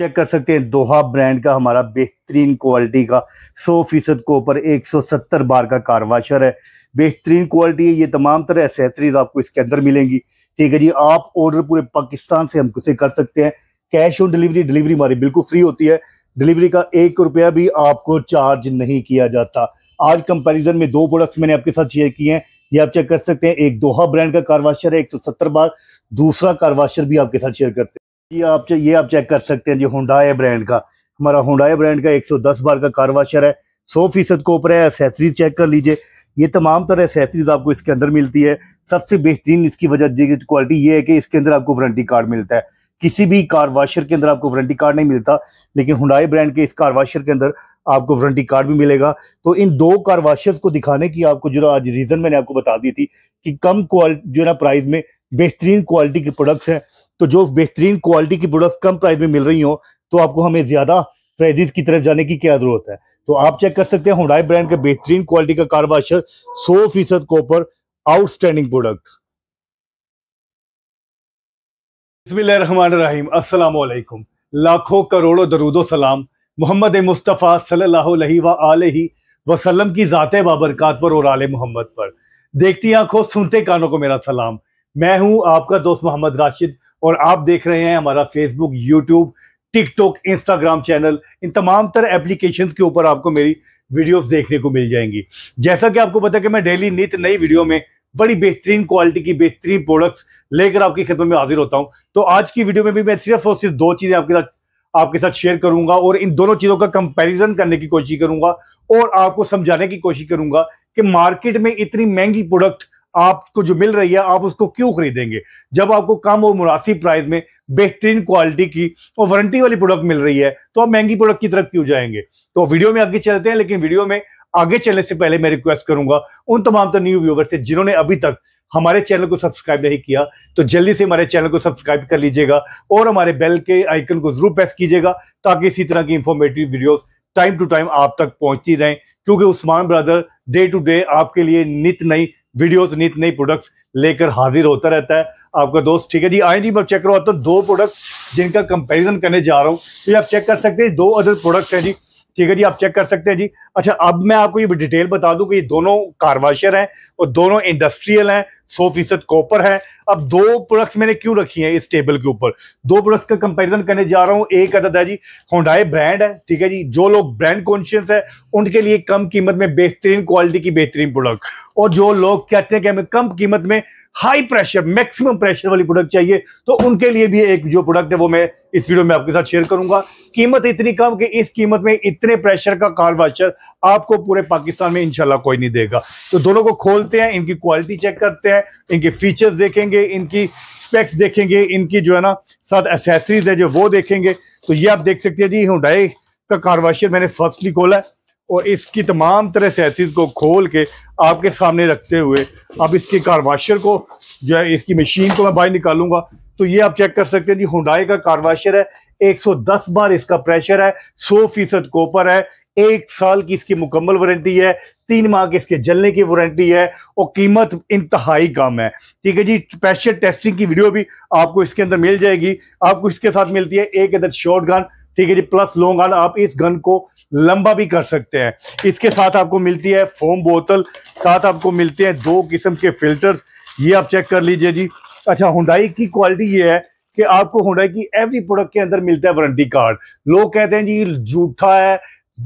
Check कर सकते हैं दोहा ब्रांड का हमारा बेहतरीन क्वालिटी का 100 फीसद कोपर 170 बार का वाशर है बेहतरीन क्वालिटी है ये तमाम तरह एसेसरीज आपको इसके अंदर मिलेंगी ठीक है जी आप ऑर्डर पूरे पाकिस्तान से हमसे कर सकते हैं कैश ऑन डिलीवरी डिलीवरी हमारी बिल्कुल फ्री होती है डिलीवरी का एक रुपया भी आपको चार्ज नहीं किया जाता आज कंपैरिजन में दो प्रोडक्ट्स मैंने आपके साथ शेयर किए हैं ये आप चेक कर सकते हैं एक दोहा ब्रांड का कारवाशर है 170 बार दूसरा कारवाशर भी आपके साथ शेयर करते हैं ये आप ये आप चेक कर सकते हैं जी हुडाए ब्रांड का हमारा हुडाए ब्रांड का 110 बार का कार वाशर है 100 फीसद कोपर है एसेसरीज चेक कर लीजिए ये तमाम तरह एसेसरीज आपको इसके अंदर मिलती है सबसे बेहतरीन इसकी वजह क्वालिटी ये है कि इसके अंदर आपको वारंटी कार्ड मिलता है किसी भी कार वाशर के अंदर आपको वारंटी कार्ड नहीं मिलता लेकिन हुडाई ब्रांड के इस कार वाशर के अंदर आपको वारंटी कार्ड भी मिलेगा तो इन दो कार वाशर्स को दिखाने की आपको जो आज रीज़न मैंने आपको बता दी थी कि कम क्वालिटी जो है ना प्राइस में बेहतरीन क्वालिटी की प्रोडक्ट्स हैं तो जो बेहतरीन क्वालिटी की प्रोडक्ट्स कम प्राइस में मिल रही हो तो आपको हमें ज़्यादा प्राइजेस की तरफ जाने की क्या ज़रूरत है तो आप चेक कर सकते हैं हुडाई ब्रांड के बेहतरीन क्वालिटी का कार वाशर सौ फीसद कॉपर आउटस्टैंडिंग प्रोडक्ट रहीम अस्सलाम लाखों करोड़ों दरूदो सलाम मोहम्मद मुस्तफ़ा सल्लल्लाहु अलैहि वसल्लम की ज़ात बाबरकत पर और आल मोहम्मद पर देखती आंखों सुनते कानों को मेरा सलाम मैं हूं आपका दोस्त मोहम्मद राशिद और आप देख रहे हैं हमारा Facebook YouTube TikTok Instagram channel इन तमाम तरह एप्लीकेशन के ऊपर आपको मेरी वीडियोस देखने को मिल जाएंगी जैसा कि आपको पता है कि मैं डेली नित नई वीडियो में बड़ी बेहतरीन क्वालिटी की बेहतरीन प्रोडक्ट्स लेकर आपकी खिदमत में हाजिर होता हूं तो आज की वीडियो में भी मैं सिर्फ और सिर्फ दो चीज़ें आपके साथ आपके साथ शेयर करूंगा और इन दोनों चीज़ों का कंपेरिजन करने की कोशिश करूंगा और आपको समझाने की कोशिश करूंगा कि मार्केट में इतनी महंगी प्रोडक्ट आपको जो मिल रही है आप उसको क्यों खरीदेंगे जब आपको कम और मुनासिब प्राइस में बेहतरीन क्वालिटी की और वारंटी वाली प्रोडक्ट मिल रही है तो आप महंगी प्रोडक्ट की तरफ क्यों जाएंगे तो वीडियो में आगे चलते हैं लेकिन वीडियो में आगे चलने से पहले मैं रिक्वेस्ट करूंगा उन तमाम तो न्यू व्यूवर से जिन्होंने अभी तक हमारे चैनल को सब्सक्राइब नहीं किया तो जल्दी से हमारे चैनल को सब्सक्राइब कर लीजिएगा और हमारे बेल के आइकन को जरूर प्रेस कीजिएगा ताकि इसी तरह की informative videos time to time आप तक पहुंचती रहें क्योंकि Usman brother day to day आपके लिए नित नई वीडियोस नीत नई प्रोडक्ट्स लेकर हाजिर होता रहता है आपका दोस्त ठीक है जी आए जी मैं चेक करवाता हूँ दो प्रोडक्ट्स जिनका कंपेरिजन करने जा रहा हूँ तो आप चेक कर सकते हैं दो अदर प्रोडक्ट्स है जी ठीक है जी आप चेक कर सकते हैं जी अच्छा अब मैं आपको ये डिटेल बता दूं कि ये दोनों कारवाशर हैं और दोनों इंडस्ट्रियल हैं सौ फीसद कॉपर है अब दो प्रोडक्ट्स मैंने क्यों रखी हैं इस टेबल के ऊपर दो प्रोडक्ट्स का कंपैरिजन करने जा रहा हूँ एक अदद है जी होंडाई ब्रांड है ठीक है जी जो लोग ब्रांड कॉन्शियस है उनके लिए कम कीमत में बेहतरीन क्वालिटी की बेहतरीन प्रोडक्ट और जो लोग कहते हैं कि हमें कम कीमत में हाई प्रेशर मैक्सिमम प्रेशर वाली प्रोडक्ट चाहिए तो उनके लिए भी एक जो प्रोडक्ट है वो मैं इस वीडियो में आपके साथ शेयर करूंगा कीमत इतनी कम कि इस कीमत में इतने प्रेशर का कार वाशर आपको पूरे पाकिस्तान में इंशाल्लाह कोई नहीं देगा तो दोनों को खोलते हैं इनकी क्वालिटी चेक करते हैं इनके फीचर्स देखेंगे इनकी स्पेक्स देखेंगे इनकी जो है ना साथ एसेसरीज है जो वो देखेंगे तो ये आप देख सकते हैं जी हुडाई का कारवाशियर मैंने फर्स्टली खोला है और इसकी तमाम तरह से को खोल के आपके सामने रखते हुए अब इसके कारवाशियर को जो है इसकी मशीन को मैं बाहर निकालूंगा तो ये आप चेक कर सकते हैं जी हुडाई का कारवाशर है 110 बार इसका प्रेशर है 100 फीसद कोपर है एक साल की इसकी मुकम्मल वारंटी है तीन माह के इसके जलने की वारंटी है और कीमत इंतहाई कम है ठीक है जी स्पेशल टेस्टिंग की वीडियो भी आपको इसके अंदर मिल जाएगी आपको इसके साथ मिलती है एक अदर शॉर्ट गन ठीक है जी प्लस लॉन्ग गन आप इस गन को लंबा भी कर सकते हैं इसके साथ आपको मिलती है फोम बोतल साथ आपको मिलते हैं दो किस्म के फिल्टर ये आप चेक कर लीजिए जी अच्छा हुडाई की क्वालिटी ये है कि आपको हुडाई की एवरी प्रोडक्ट के अंदर मिलता है वारंटी कार्ड लोग कहते हैं जी झूठा है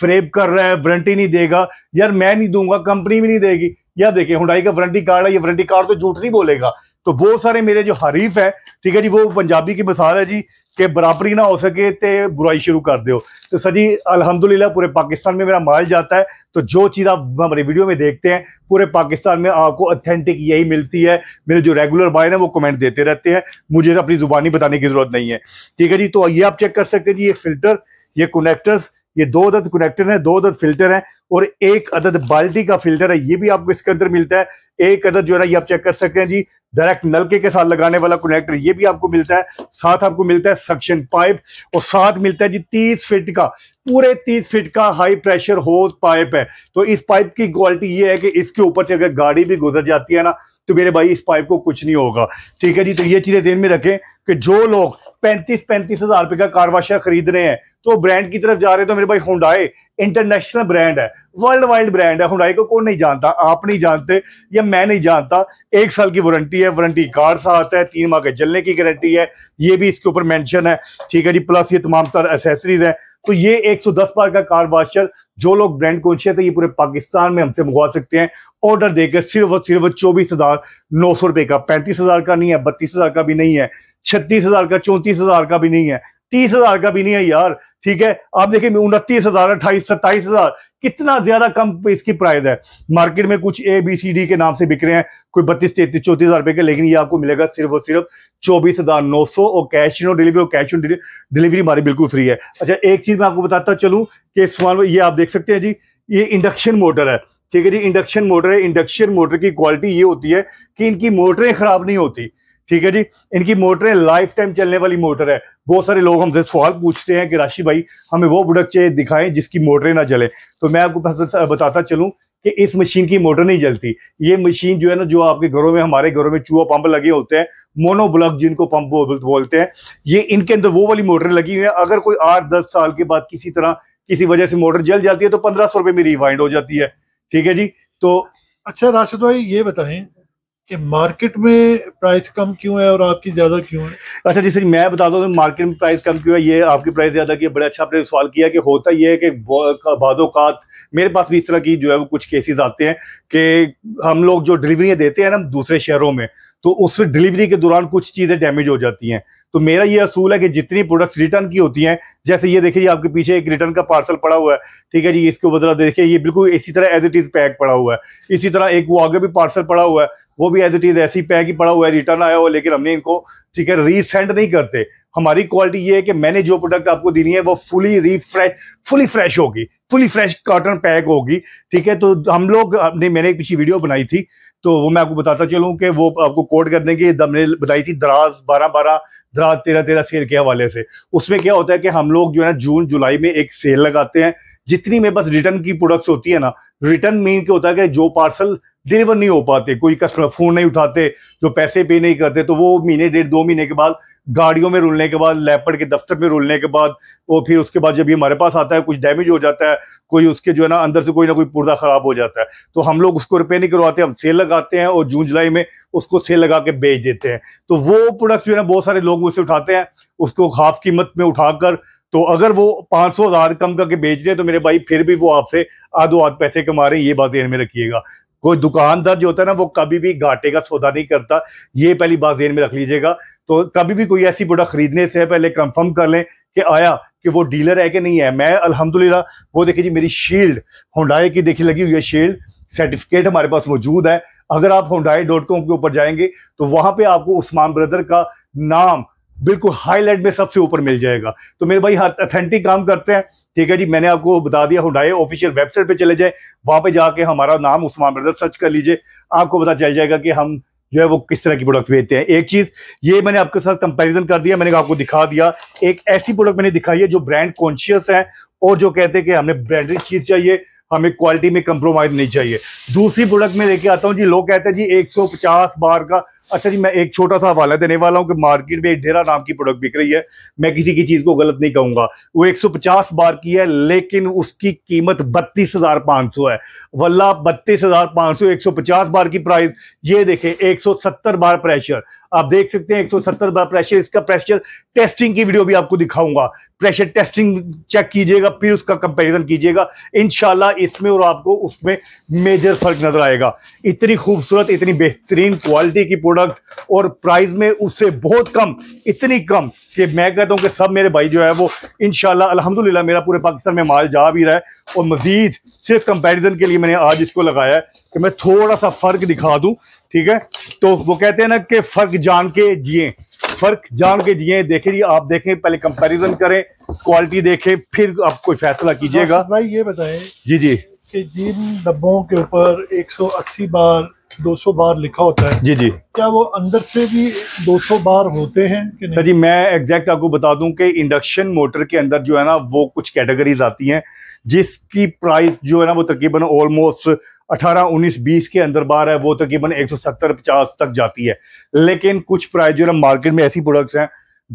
फ्रेब कर रहा है वारंटी नहीं देगा यार मैं नहीं दूंगा कंपनी भी नहीं देगी यार देखिए हुडाई का वारंटी कार्ड है ये वारंटी कार्ड तो झूठ नहीं बोलेगा तो बहुत सारे मेरे जो हरीफ है ठीक है जी वो पंजाबी की मिसाल है जी कि बराबरी ना हो सके तो बुराई शुरू कर दो तो सर जी अलहमदुल्ला पूरे पाकिस्तान में मेरा माल जाता है तो जो चीज़ आप हमारे वीडियो में देखते हैं पूरे पाकिस्तान में आपको अथेंटिक यही मिलती है मेरे जो रेगुलर बाय हैं वो कमेंट देते रहते हैं मुझे तो अपनी ज़ुबानी बताने की ज़रूरत नहीं है ठीक है जी तो ये आप चेक कर सकते हैं जी ये फिल्टर ये कनेक्टर्स ये दो अदद कनेक्टर है दो अदद फिल्टर है और एक अदद बाल्टी का फिल्टर है ये भी आपको इसके अंदर मिलता है एक अदद जो है ना ये आप चेक कर सकते हैं जी डायरेक्ट नलके के साथ लगाने वाला कनेक्टर ये भी आपको मिलता है साथ आपको मिलता है सक्शन पाइप और साथ मिलता है जी तीस फिट का पूरे तीस फिट का हाई प्रेशर होज पाइप है तो इस पाइप की क्वालिटी ये है कि इसके ऊपर से अगर गाड़ी भी गुजर जाती है ना तो मेरे भाई इस पाइप को कुछ नहीं होगा ठीक है जी तो ये चीजें ध्यान में रखें कि जो लोग पैंतीस पैंतीस हजार रुपए का कारवाशा खरीद रहे हैं तो ब्रांड की तरफ जा रहे तो मेरे भाई हुडाई इंटरनेशनल ब्रांड है वर्ल्ड वाइड ब्रांड है हुडाई को कौन नहीं जानता आप नहीं जानते या मैं नहीं जानता एक साल की वारंटी है वारंटी कार्ड साथ है तीन माह के जलने की गारंटी है ये भी इसके ऊपर मेंशन है ठीक है जी प्लस ये तमाम तरह एसेसरीज है तो ये 110 बार का कार वाशर जो लोग ब्रांड कॉन्शियस है ये पूरे पाकिस्तान में हमसे मंगवा सकते हैं ऑर्डर देकर सिर्फ और सिर्फ चौबीस हजार नौ सौ रुपए का पैंतीस हजार का नहीं है बत्तीस हजार का भी नहीं है छत्तीस हजार का चौंतीस हजार का भी नहीं है तीस हजार का भी नहीं है यार ठीक है आप देखिए उनतीस हजार अट्ठाईस सत्ताईस हजार कितना ज्यादा कम इसकी प्राइस है मार्केट में कुछ ए बी सी डी के नाम से बिक रहे हैं कोई बत्तीस तैतीस चौतीस हजार रुपए के लेकिन ये आपको मिलेगा सिर्फ और सिर्फ चौबीस हजार नौ सौ और कैश ऑन डिलीवरी और कैश ऑन डिलीवरी हमारी बिल्कुल फ्री है अच्छा एक चीज मैं आपको बताता चलू कि सवाल ये आप देख सकते हैं जी ये इंडक्शन मोटर है ठीक है जी इंडक्शन मोटर है इंडक्शन मोटर की क्वालिटी ये होती है कि इनकी मोटरें खराब नहीं होती ठीक है जी इनकी मोटरें लाइफ टाइम चलने वाली मोटर है बहुत सारे लोग हमसे सवाल पूछते हैं कि राशि भाई हमें वो प्रोडक्ट चाहिए दिखाएं जिसकी मोटरें ना जले तो मैं आपको बताता चलूं कि इस मशीन की मोटर नहीं जलती ये मशीन जो है ना जो आपके घरों में हमारे घरों में चूहा पंप लगे होते हैं ब्लॉक जिनको पंप बोलते हैं ये इनके अंदर वो वाली मोटर लगी हुई है अगर कोई आठ दस साल के बाद किसी तरह किसी वजह से मोटर जल जाती है तो पंद्रह सौ रुपए में रिवाइंड हो जाती है ठीक है जी तो अच्छा राशिद भाई ये बताएं कि मार्केट में प्राइस कम क्यों है और आपकी ज़्यादा क्यों है अच्छा जैसे मैं बता कि मार्केट तो में प्राइस कम क्यों है ये आपकी प्राइस ज़्यादा की बड़े अच्छा आपने सवाल किया कि होता ये है कि बाद मेरे पास भी इस तरह की जो है वो कुछ केसेस आते हैं कि हम लोग जो डिलीवरियाँ देते हैं ना दूसरे शहरों में तो उस डिलीवरी के दौरान कुछ चीज़ें डैमेज हो जाती हैं तो मेरा ये असूल है कि जितनी प्रोडक्ट्स रिटर्न की होती हैं जैसे ये देखिए आपके पीछे एक रिटर्न का पार्सल पड़ा हुआ है ठीक है जी इसके ऊपर देखिए ये बिल्कुल इसी तरह एज इट इज़ पैक पड़ा हुआ है इसी तरह एक वो आगे भी पार्सल पड़ा हुआ है वो भी एज इट इज़ ऐसी पैक ही पड़ा हुआ है रिटर्न आया हुआ लेकिन हमने इनको ठीक है रीसेंड नहीं करते हमारी क्वालिटी ये है कि मैंने जो प्रोडक्ट आपको देनी है वो फुली रिफ्रेश फुली फ्रेश होगी फुली फ्रेश कॉटन पैक होगी ठीक है तो हम लोग अपने मैंने एक पीछे वीडियो बनाई थी तो वो मैं आपको बताता चलूं कि वो आपको कोट करने की मैंने बताई थी दराज बारह बारह दराज तेरह तेरह सेल के हवाले से उसमें क्या होता है कि हम लोग जो है ना जून जुलाई में एक सेल लगाते हैं जितनी मेरे पास रिटर्न की प्रोडक्ट्स होती है ना रिटर्न मीन क्या होता है कि जो पार्सल डिलीवर नहीं हो पाते कोई कस्टमर फोन नहीं उठाते जो पैसे पे नहीं करते तो वो महीने डेढ़ दो महीने के बाद गाड़ियों में रुलने के बाद लैपड़ के दफ्तर में रुलने के बाद और फिर उसके बाद जब ये हमारे पास आता है कुछ डैमेज हो जाता है कोई उसके जो है ना अंदर से कोई ना कोई पुर्जा खराब हो जाता है तो हम लोग उसको रिपेयर नहीं करवाते हम सेल लगाते हैं और जून जुलाई में उसको सेल लगा के बेच देते हैं तो वो प्रोडक्ट जो है ना बहुत सारे लोग मुझसे उठाते हैं उसको हाफ कीमत में उठाकर तो अगर वो पांच सौ हजार कम करके बेच रहे तो मेरे भाई फिर भी वो आपसे आधो आध पैसे कमा रहे हैं ये बात ध्यान में रखिएगा कोई दुकानदार जो होता है ना वो कभी भी घाटे का सौदा नहीं करता ये पहली बात ध्यान में रख लीजिएगा तो कभी भी कोई ऐसी प्रोडक्ट खरीदने से पहले कंफर्म कर लें कि आया कि वो डीलर है कि नहीं है मैं अल्हम्दुलिल्लाह वो देखिए जी मेरी शील्ड होंडाई की देखिए लगी हुई है शील्ड सर्टिफिकेट हमारे पास मौजूद है अगर आप होंडाई डॉट कॉम के ऊपर जाएंगे तो वहां पे आपको उस्मान ब्रदर का नाम बिल्कुल हाईलाइट में सबसे ऊपर मिल जाएगा तो मेरे भाई ऑथेंटिक काम करते हैं ठीक है जी मैंने आपको बता दिया हुडाई ऑफिशियल वेबसाइट पे चले जाए वहां पे जाके हमारा नाम उस्मान ब्रदर सर्च कर लीजिए आपको पता चल जाएगा कि हम जो है वो किस तरह की प्रोडक्ट बेचते हैं एक चीज ये मैंने आपके साथ कंपेरिजन कर दिया मैंने आपको दिखा दिया एक ऐसी प्रोडक्ट मैंने दिखाई है जो ब्रांड कॉन्शियस है और जो कहते हैं कि हमें ब्रांडेड चीज चाहिए हमें क्वालिटी में कंप्रोमाइज नहीं चाहिए दूसरी प्रोडक्ट में लेके आता हूँ जी लोग कहते हैं जी 150 बार का अच्छा जी मैं एक छोटा सा हवाला देने वाला हूँ कि मार्केट में एक ढेरा नाम की प्रोडक्ट बिक रही है मैं किसी की चीज़ को गलत नहीं कहूंगा वो 150 बार की है लेकिन उसकी कीमत बत्तीस हजार पांच सौ है वल्ला बत्तीस हजार पांच सौ एक सौ पचास बार की प्राइस ये देखें एक सौ सत्तर बार प्रेशर आप देख सकते हैं एक सौ सत्तर बार प्रेशर इसका प्रेशर टेस्टिंग की वीडियो भी आपको दिखाऊंगा प्रेशर टेस्टिंग चेक कीजिएगा फिर उसका कंपेरिजन कीजिएगा इनशाला इसमें और आपको उसमें मेजर फर्क नजर आएगा इतनी खूबसूरत इतनी बेहतरीन क्वालिटी की प्रोडक्ट और प्राइस में उससे बहुत कम इतनी कम कि मैं कहता हूँ कि सब मेरे भाई जो है वो इन अल्हम्दुलिल्लाह मेरा पूरे पाकिस्तान में माल जा भी रहा है और मज़ीद सिर्फ कंपैरिजन के लिए मैंने आज इसको लगाया है कि मैं थोड़ा सा फ़र्क दिखा दूँ ठीक है तो वो कहते हैं ना कि फ़र्क जान के जिए फर्क जान के जिए देखे आप देखें पहले कंपैरिजन करें क्वालिटी देखें फिर आप कोई फैसला कीजिएगा भाई हाँ, ये बताएं जी जी कि जिन डब्बों के ऊपर 180 बार 200 बार लिखा होता है जी जी क्या वो अंदर से भी 200 बार होते हैं कि नहीं? जी मैं एग्जैक्ट आपको बता दूं कि इंडक्शन मोटर के अंदर जो है ना वो कुछ कैटेगरीज आती हैं जिसकी प्राइस जो है ना वो तकरीबन ऑलमोस्ट 18, 19, 20 के अंदर बार है वो तकरीबन 170, 50 तक जाती है लेकिन कुछ प्राइस जो है ना मार्केट में ऐसी प्रोडक्ट्स हैं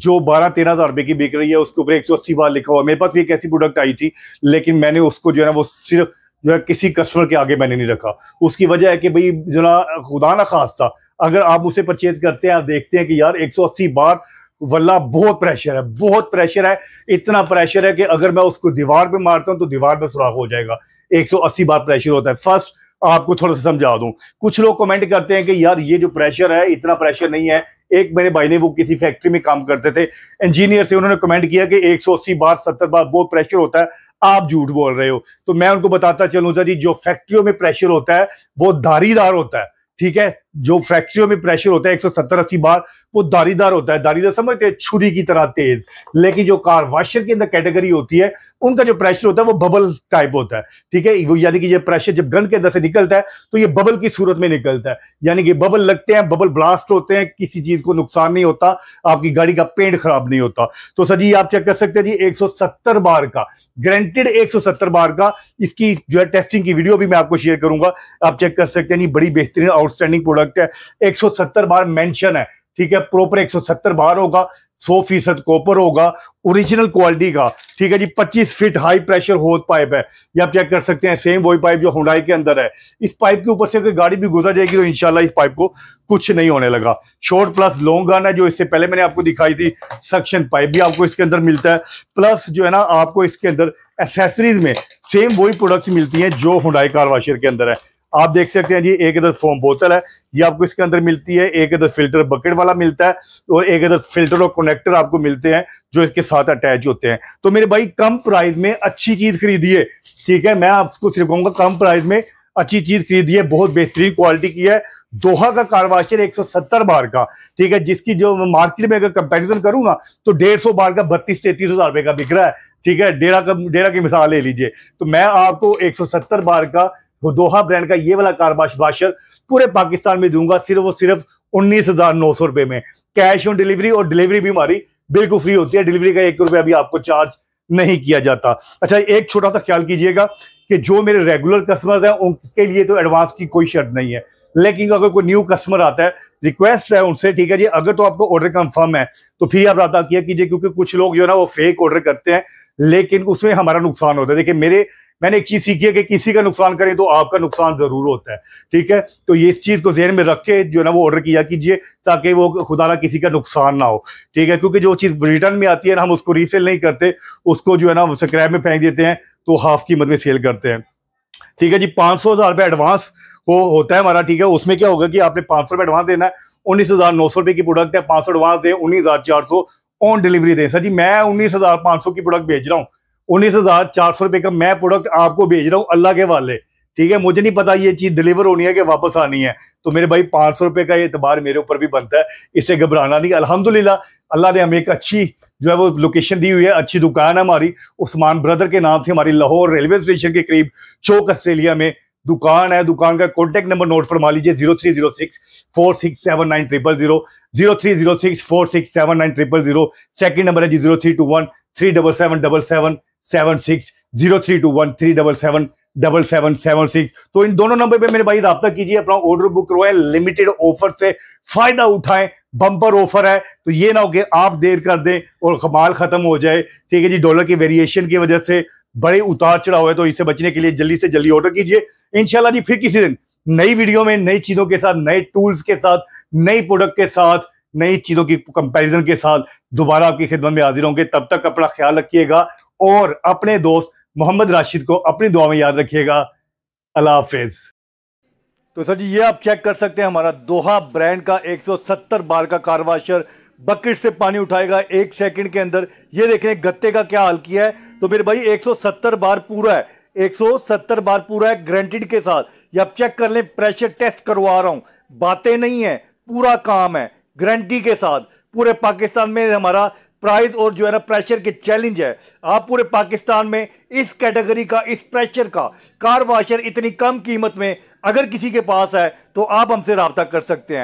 जो बारह तेरह हजार रुपए की बिक रही है उसके ऊपर एक सौ अस्सी बार लिखा हुआ मेरे पास भी एक ऐसी प्रोडक्ट आई थी लेकिन मैंने उसको जो है ना वो सिर्फ जो है किसी कस्टमर के आगे मैंने नहीं रखा उसकी वजह है कि भाई जो ना खुदा ना खास था अगर आप उसे परचेज करते हैं आप देखते हैं कि यार एक बार वल्ला बहुत प्रेशर है बहुत प्रेशर है इतना प्रेशर है कि अगर मैं उसको दीवार पे मारता हूं तो दीवार पे सुराख हो जाएगा 180 बार प्रेशर होता है फर्स्ट आपको थोड़ा सा समझा दूं कुछ लोग कमेंट करते हैं कि यार ये जो प्रेशर है इतना प्रेशर नहीं है एक मेरे भाई ने वो किसी फैक्ट्री में काम करते थे इंजीनियर से उन्होंने कमेंट किया कि एक बार सत्तर बार बहुत प्रेशर होता है आप झूठ बोल रहे हो तो मैं उनको बताता चलूँ सर जी जो फैक्ट्रियों में प्रेशर होता है वो धारीदार होता है ठीक है जो फ्रैक्चरों में प्रेशर होता है एक सौ सत्तर अस्सी बार वो दारीदार होता है दारीदार समझते हैं छुरी की तरह तेज लेकिन जो कार वाशर के अंदर कैटेगरी होती है उनका जो प्रेशर होता है वो बबल टाइप होता है ठीक है वो यानी कि ये प्रेशर जब गन के अंदर से निकलता है तो ये बबल की सूरत में निकलता है यानी कि बबल लगते हैं बबल ब्लास्ट होते हैं किसी चीज को नुकसान नहीं होता आपकी गाड़ी का पेंट खराब नहीं होता तो सर जी आप चेक कर सकते हैं जी एक बार का ग्रेंटेड एक बार का इसकी जो है टेस्टिंग की वीडियो भी मैं आपको शेयर करूंगा आप चेक कर सकते हैं बड़ी बेहतरीन आउटस्टैंडिंग प्रोडक्ट प्रोडक्ट है 170 बार मेंशन है ठीक है प्रॉपर 170 बार होगा सौ फीसद कॉपर होगा ओरिजिनल क्वालिटी का ठीक है जी 25 feet high pressure hose pipe है ये आप चेक कर सकते हैं सेम वही पाइप जो हुडाई के अंदर है इस पाइप के ऊपर से अगर गाड़ी भी गुजर जाएगी तो इनशाला इस पाइप को कुछ नहीं होने लगा शॉर्ट प्लस लॉन्ग गन है जो इससे पहले मैंने आपको दिखाई थी सक्शन पाइप भी आपको इसके अंदर मिलता है प्लस जो है ना आपको इसके अंदर एसेसरीज में सेम वही प्रोडक्ट्स मिलती हैं जो हुडाई कार वाशर के अंदर है आप देख सकते हैं जी एक अदर फोम बोतल है ये आपको इसके अंदर मिलती है एक अदर फिल्टर बकेट वाला मिलता है और एक अदर फिल्टर और कनेक्टर आपको मिलते हैं जो इसके साथ अटैच होते हैं तो मेरे भाई कम प्राइस में अच्छी चीज खरीदिए ठीक है मैं आपको सिर्फ कहूंगा कम प्राइस में अच्छी चीज खरीदिए बहुत बेहतरीन क्वालिटी की है दोहा का सौ सत्तर बार का ठीक है जिसकी जो मार्केट में अगर कंपेरिजन करूँ ना तो सौ बार का बत्तीस तैतीस हजार रुपए का बिक रहा है ठीक है डेरा का डेरा की मिसाल ले लीजिए तो मैं आपको सत्तर बार का दोहा ब्रांड का ये वाला कारबाश वाशर पूरे पाकिस्तान में दूंगा सिर्फ और सिर्फ उन्नीस हजार नौ सौ रुपए में कैश ऑन डिलीवरी और डिलीवरी भी हमारी बिल्कुल फ्री होती है डिलीवरी का एक रुपया भी आपको चार्ज नहीं किया जाता अच्छा एक छोटा सा ख्याल कीजिएगा कि जो मेरे रेगुलर कस्टमर हैं उनके लिए तो एडवांस की कोई शर्त नहीं है लेकिन अगर कोई न्यू कस्टमर आता है रिक्वेस्ट है उनसे ठीक है जी अगर तो आपको ऑर्डर कंफर्म है तो फिर आप रहा किया कीजिए क्योंकि कुछ लोग जो है ना वो फेक ऑर्डर करते हैं लेकिन उसमें हमारा नुकसान होता है देखिए मेरे मैंने एक चीज सीखी है कि किसी का नुकसान करें तो आपका नुकसान जरूर होता है ठीक है तो ये इस चीज को जहन में रख के जो है ना वो ऑर्डर किया कीजिए ताकि वो खुदा ना किसी का नुकसान ना हो ठीक है क्योंकि जो चीज रिटर्न में आती है ना हम उसको रीसेल नहीं करते उसको जो है ना स्क्रैप में फेंक देते हैं तो हाफ कीमत में सेल करते हैं ठीक है जी पांच सौ हजार रुपये एडवांस हो होता है हमारा ठीक है उसमें क्या होगा कि आपने पांच सौ रुपये एडवांस देना है उन्नीस हजार नौ सौ रुपये की प्रोडक्ट है पांच सौ एडवांस दें उन्नीस हजार चार सौ ऑन डिलीवरी दें सर जी मैं उन्नीस हजार पांच सौ की प्रोडक्ट भेज रहा हूँ उन्नीस हजार चार सौ रुपए का मैं प्रोडक्ट आपको भेज रहा हूँ अल्लाह के वाले ठीक है मुझे नहीं पता ये चीज डिलीवर होनी है कि वापस आनी है तो मेरे भाई पांच सौ रुपए का एतबार मेरे ऊपर भी बनता है इससे घबराना नहीं अल्हम्दुलिल्लाह अल्लाह ने हमें एक अच्छी जो है वो लोकेशन दी हुई है अच्छी दुकान है हमारी उस्मान ब्रदर के नाम से हमारी लाहौर रेलवे स्टेशन के करीब चौक ऑस्ट्रेलिया में दुकान है दुकान का कॉन्टेक्ट नंबर नोट फरमा लीजिए zero three zero six four six seven nine triple zero zero three zero six four six seven nine triple zero second number है जी zero three two one three double seven double seven seven six zero three two one three double seven double seven seven six तो इन दोनों number पे मेरे भाई रब्ता कीजिए अपना ऑर्डर बुक करवाए लिमिटेड ऑफर से फायदा उठाएं बम्पर ऑफर है तो ये ना हो कि आप देर कर दें और माल खत्म हो जाए ठीक है जी डॉलर के वेरिएशन की वजह से बड़े उतार चढ़ाव है तो इससे बचने के लिए जल्दी से जल्दी ऑर्डर कीजिए इनशाला जी फिर किसी दिन नई वीडियो में नई चीजों के साथ नए टूल्स के साथ नई प्रोडक्ट के साथ नई चीजों की कंपैरिजन के साथ दोबारा आपकी खिदमत में हाजिर होंगे तब तक अपना ख्याल रखिएगा और अपने दोस्त मोहम्मद राशिद को अपनी दुआ में याद रखिएगा अल्लाह हाफिज तो सर जी ये आप चेक कर सकते हैं हमारा दोहा ब्रांड का 170 बार का कार कारवाशर बकेट से पानी उठाएगा एक सेकंड के अंदर ये देखें गत्ते का क्या हाल किया है तो मेरे भाई 170 बार पूरा है 170 बार पूरा है ग्रंटेड के साथ ये आप चेक कर लें प्रेशर टेस्ट करवा रहा हूँ बातें नहीं है पूरा काम है ग्रंटी के साथ पूरे पाकिस्तान में हमारा प्राइस और जो है ना प्रेशर के चैलेंज है आप पूरे पाकिस्तान में इस कैटेगरी का इस प्रेशर का कार वाशर इतनी कम कीमत में अगर किसी के पास है तो आप हमसे रबता कर सकते हैं